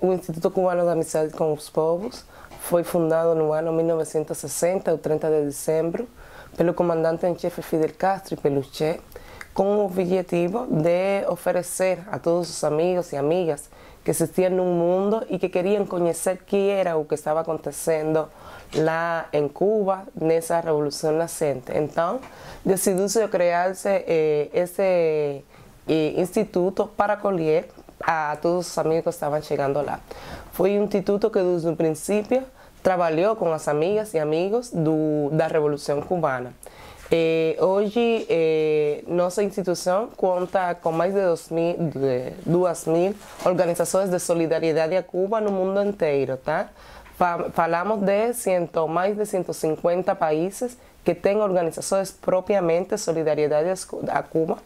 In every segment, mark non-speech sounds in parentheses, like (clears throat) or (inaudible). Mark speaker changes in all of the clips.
Speaker 1: El Instituto Cubano de Amistad con los Povos fue fundado en el año 1960, el 30 de diciembre, por el comandante en jefe Fidel Castro y peluche con el objetivo de ofrecer a todos sus amigos y amigas que existían en un mundo y que querían conocer qué era o que estaba aconteciendo en Cuba, en esa revolución nascente. Entonces, decidió crearse eh, este ese eh, instituto para colher a todos os amigos que estavam chegando lá. Foi um instituto que desde o princípio trabalhou com as amigas e amigos do, da Revolução Cubana. E hoje, eh, nossa instituição conta com mais de 2 mil organizações de solidariedade a Cuba no mundo inteiro, tá? Falamos de mais de 150 países que organizaciones propiamente propiamente solidaridad a Cuba,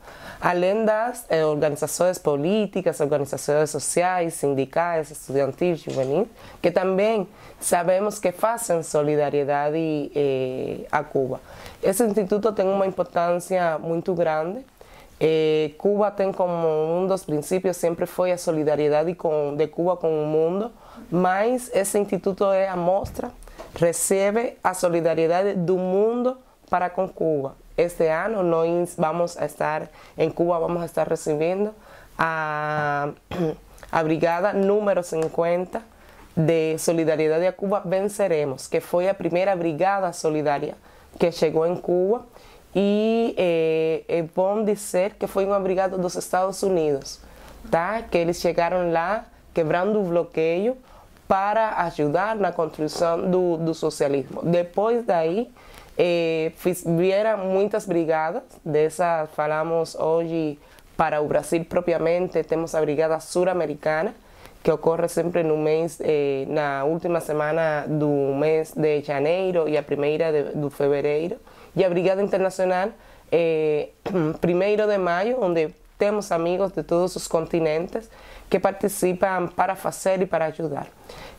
Speaker 1: além eh, de políticas, organizaciones sociales, sindicales, estudiantiles, juveniles, que también sabemos que hacen solidaridad eh, a Cuba. Ese instituto tiene una importancia muy grande. Eh, Cuba tiene como uno dos principios sempre siempre a solidariedad y de Cuba con el mundo, mas ese instituto es la muestra recibe a solidaridad del mundo para con Cuba. Este año no vamos estar en Cuba, vamos a estar recibiendo a, (clears throat) brigada número 50 de Solidaridad de Cuba Venceremos, que fue la primera brigada solidaria que llegó en Cuba Y es eh, bom que fue una brigada dos Estados Unidos, Que ellos llegaron lá quebrando el bloqueo, para ajudar na construção do, do socialismo. Depois daí, eh, fiz, vieram muitas brigadas, dessas falamos hoje para o Brasil propriamente, temos a Brigada sur americana que ocorre sempre no mês, eh, na última semana do mês de janeiro e a primeira de, do fevereiro, e a Brigada Internacional, eh, (clears throat) primeiro de maio, onde temos amigos de todos os continentes, que participan para hacer y para ayudar.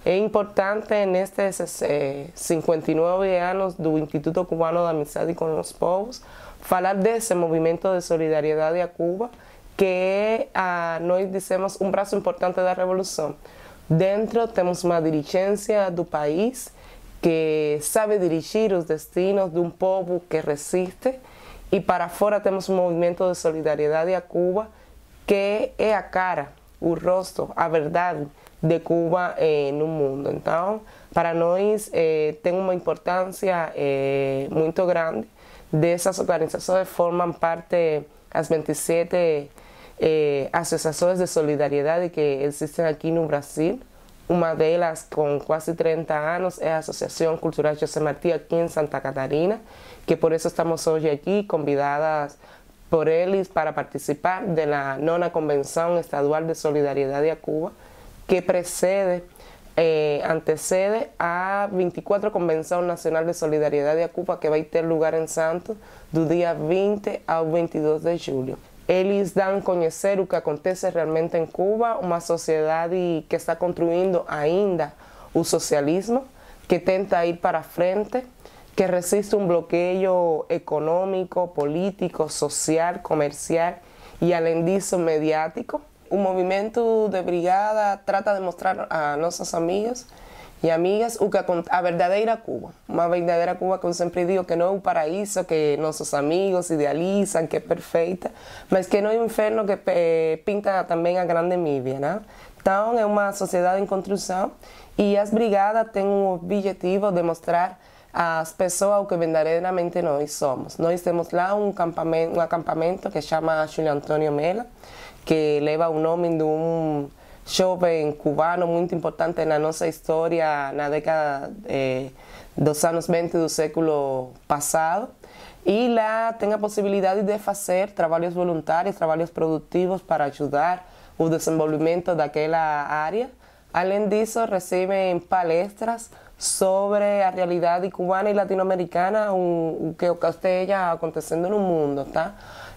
Speaker 1: Es importante en estos 59 eh, años del Instituto Cubano de Amistad y con los Povos hablar de ese movimiento de solidaridad de Cuba que es, ah, nosotros decimos, un brazo importante de la revolución. Dentro tenemos una dirigencia del país que sabe dirigir los destinos de un pueblo que resiste y para afuera tenemos un movimiento de solidaridad a Cuba que es a cara un rostro, a verdad de Cuba en un mundo. Entonces, para nosotros eh, una importancia eh, muy grande. De grande. organizaciones forman forman parte las 27 eh, asociaciones de solidaridad que existen aquí en Brasil. Una de ellas, con casi 30 años, es la Asociación Cultural José Martí, aquí en Santa Catarina, que por eso estamos hoy aquí, convidadas por ellos, para participar de la nona Convención Estadual de Solidaridad de Cuba, que precede, eh, antecede a 24 Convención Nacional de Solidaridad de Cuba que va a tener lugar en Santos del día 20 al 22 de julio. dan a conocer lo que acontece realmente en Cuba, una sociedad que está construyendo ainda un socialismo, que tenta ir para frente que resiste un bloqueo económico, político, social, comercial y al mediático. Un movimiento de brigada trata de mostrar a nuestros amigos y amigas la que a, verdadera Cuba, Una verdadera Cuba que siempre digo que no es un paraíso que nuestros amigos idealizan, que es perfecta, pero que no es un inferno que eh, pinta también a grande mídia, ¿no? Então una una sociedad en construcción y las brigadas tienen un objetivo de mostrar as pessoas que verdadeiramente nós somos. Nós temos lá um acampamento, um acampamento que chama Julio Antonio Mela, que lleva o nombre de un joven cubano muy importante en nuestra historia en la década de dos años 20 del século pasado. Y lá tem a possibilidade de hacer trabajos voluntarios, trabajos productivos para ayudar ajudar o de aquella área. Além disso, reciben palestras sobre la realidad cubana y latinoamericana, un o que, está aconteciendo en el mundo, está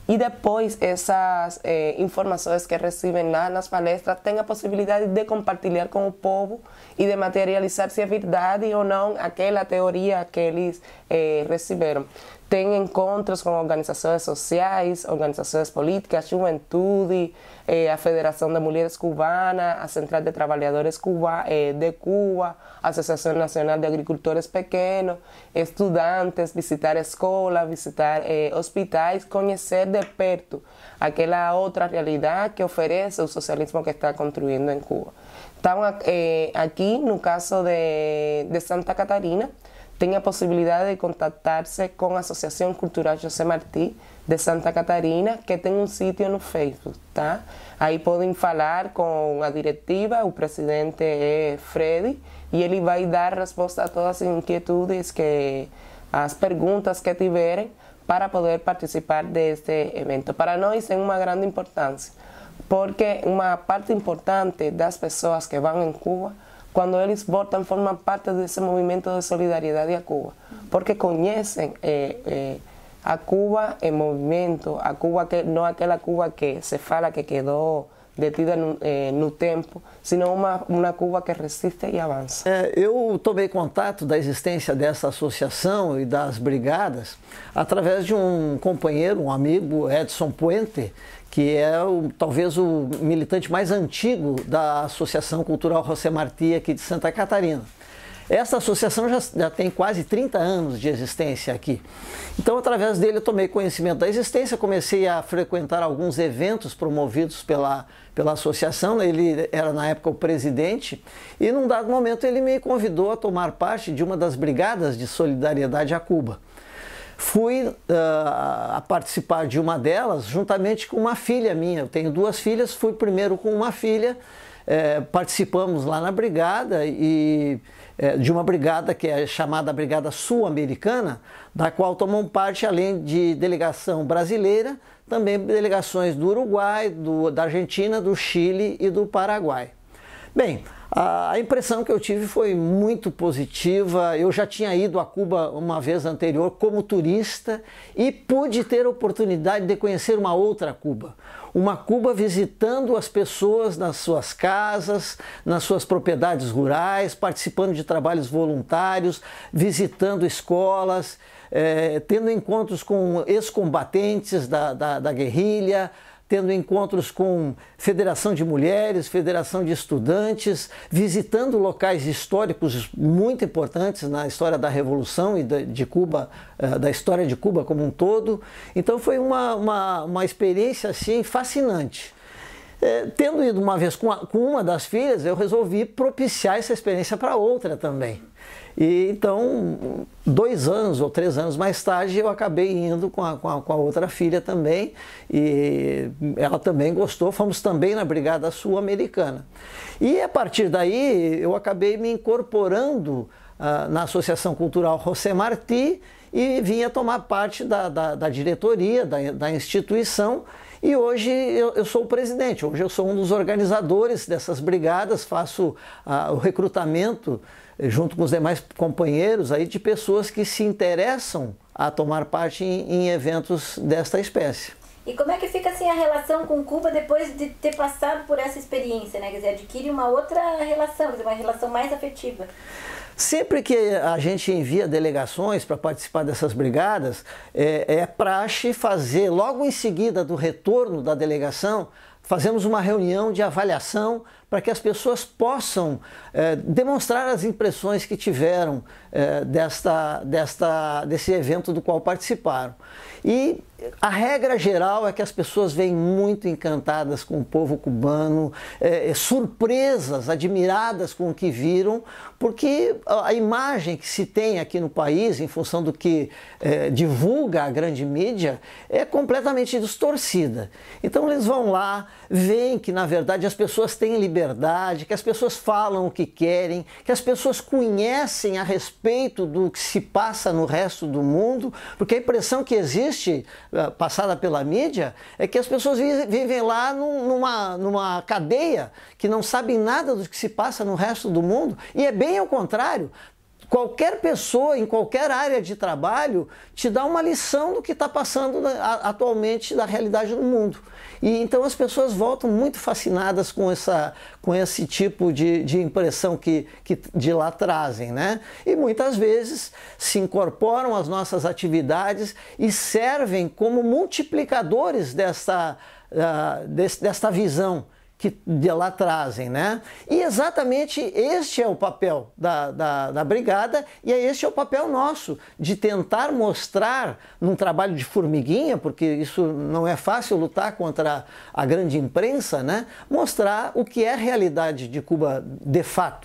Speaker 1: Y después esas eh, que reciben lá las palestras tengan posibilidad de compartir con el povo y de materializar si es verdad o no aquella teoría que ellos eh, recibieron. Tengo encuentros con organizaciones sociales, organizaciones políticas, Juventud, eh, a Federación de Mujeres Cubanas, a Central de Trabajadores Cuba, eh, de Cuba, Asociación Nacional de Agricultores Pequeños, estudiantes, visitar escuelas, visitar eh, conocer conocer de perto aquella otra realidad que ofrece el socialismo que está construyendo en Cuba. Estamos eh, en el caso de, de Santa Catarina, tenga posibilidad de contactarse con Asociación Cultural José Martí de Santa Catarina, que tiene un sitio en Facebook, Está ahí pueden hablar con la directiva, o presidente es Freddy, él va a dar respuesta a todas las inquietudes, que, las preguntas que tiveren para poder participar de este evento. Para nosotros es una gran importancia porque una parte importante de las personas que van en Cuba Quando eles voltam, formam parte desse movimento de solidariedade a Cuba, porque conhecem eh, eh, a Cuba em movimento, a Cuba que no aquela Cuba que se fala que quedou detida no, no, eh, tempo, senão uma, uma Cuba que resiste e avança. É,
Speaker 2: eu tomei contato da existência dessa associação e das brigadas através de um companheiro, um amigo, Edson Puente, que é o, talvez o militante mais antigo da Associação Cultural José Martí aqui de Santa Catarina. Essa associação já, já, tem quase 30 anos de existência aqui. Então, através dele, eu tomei conhecimento da existência, comecei a frequentar alguns eventos promovidos pela, pela associação. Ele era, na época, o presidente, e num dado momento ele me convidou a tomar parte de uma das brigadas de solidariedade a Cuba fui uh, a participar de uma delas juntamente com uma filha minha. Eu tenho duas filhas, fui primeiro com uma filha, eh, participamos lá na brigada e eh, de uma brigada que é chamada Brigada Sul-Americana, da qual tomam parte, além de delegação brasileira, também delegações do Uruguai, do, da Argentina, do Chile e do Paraguai. Bem, a impressão que eu tive foi muito positiva. Eu já tinha ido a Cuba uma vez anterior como turista e pude ter a oportunidade de conhecer uma outra Cuba. Uma Cuba visitando as pessoas nas suas casas, nas suas propriedades rurais, participando de trabalhos voluntários, visitando escolas, eh, tendo encontros com ex-combatentes da, da, da guerrilha tendo encontros com Federação de Mulheres, Federação de Estudantes, visitando locais históricos muito importantes na história da Revolução e de Cuba, eh, da história de Cuba como um todo. Então foi uma, uma, uma experiência assim fascinante. É, tendo ido uma vez com, a, com, uma das filhas, eu resolvi propiciar essa experiência para outra também. E então, dois anos ou três anos mais tarde, eu acabei indo com a, com a, com a outra filha também, e ela também gostou. Fomos também na Brigada Sul-Americana. E a partir daí, eu acabei me incorporando ah, na Associação Cultural José Martí e vinha tomar parte da, da, da diretoria da, da instituição e hoje eu, eu, sou o presidente, hoje eu sou um dos organizadores dessas brigadas, faço ah, o recrutamento eh, junto com os demais companheiros aí de pessoas que se interessam a tomar parte em, em eventos desta espécie. E como é que fica assim a relação com Cuba depois de ter passado por essa experiência, né? Quer dizer, adquire uma outra relação, uma relação mais afetiva. Sempre que a gente envia delegações para participar dessas brigadas, é, é praxe fazer, logo em seguida do retorno da delegação, fazemos uma reunião de avaliação para que as pessoas possam é, demonstrar as impressões que tiveram é, desta, desta, desse evento do qual participaram. E a regra geral é que as pessoas vêm muito encantadas com o povo cubano, é, surpresas, admiradas com o que viram, porque a imagem que se tem aqui no país, em função do que é, divulga a grande mídia, é completamente distorcida. Então eles vão lá, veem que na verdade as pessoas têm liberdade liberdade, que as pessoas falam o que querem, que as pessoas conhecem a respeito do que se passa no resto do mundo, porque a impressão que existe, eh, passada pela mídia, é que as pessoas vivem lá numa, numa cadeia que não sabem nada do que se passa no resto do mundo, e é bem ao contrário qualquer pessoa em qualquer área de trabalho te dá uma lição do que está passando atualmente da realidade no mundo. E então as pessoas voltam muito fascinadas com, essa, com esse tipo de, de impressão que, que de lá trazem, né? E muitas vezes se incorporam às nossas atividades e servem como multiplicadores dessa, uh, ah, desse, dessa visão que de lá trazem, né? E exatamente este é o papel da, da, da, brigada e é este é o papel nosso, de tentar mostrar num trabalho de formiguinha, porque isso não é fácil lutar contra a grande imprensa, né? Mostrar o que é a realidade de Cuba de fato,